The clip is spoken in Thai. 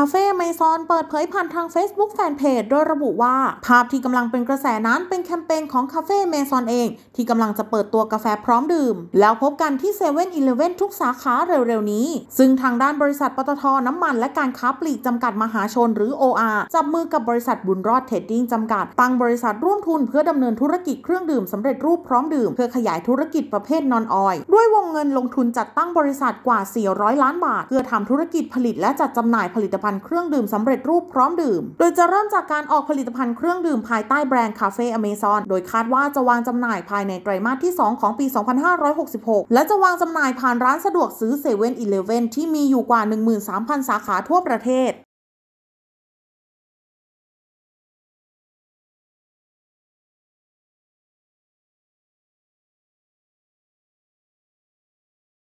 าเฟ่เมซอนเปิดเผยผ่านทาง Facebook แฟนเพจโดยระบุว่าภาพที่กำลังเป็นกระแสนั้นเป็นแคมเปญของคาเฟ่เมซอนเองที่กำลังจะเปิดตัวกาแฟพร้อมดื่ม แล้วพบกันที่เซเว่นอเเลวนทุกสาขาเร็วๆนี้ ซึ่งทางด้านบริษัทปตทน้ำมันและการค้าปลีกจำกัดมหาชนหรือ OR จับมือกับบริษัทบุญรอดเทรดดิ้งจำกัด ตั้งบริษัทร่วมทุนเพื่อดำเนินธุรกิจเครื่องดื่มสำเร็จรูปพร้อมดื่มเพื่อขยายธุรกิจประเภทนอนออย ด้วยวงเงินลงทุนจัดตั้งบริษัทกว่า 400 ล้านบาท เพื่อทำธุรกิจผลิตและจัดจำหน่ายผลิตภัณฑ์ัณฑ์เครื่องดื่มสำเร็จรูปพร้อมดื่ม โดยจะเริ่มจากการออกผลิตภัณฑ์เครื่องดื่ม ภายใต้แบรนด์คาเฟ่อเมซอน โดยคาดว่าจะวางจำหน่ายภายในไตรมาสที่ 2 ของปี 2566 และจะวางจำหน่ายผ่านร้านสะดวกซื้อเซเว่นอีเลฟเว่นที่มีอยู่กว่า 13,000 สาขาทั่วประเทศ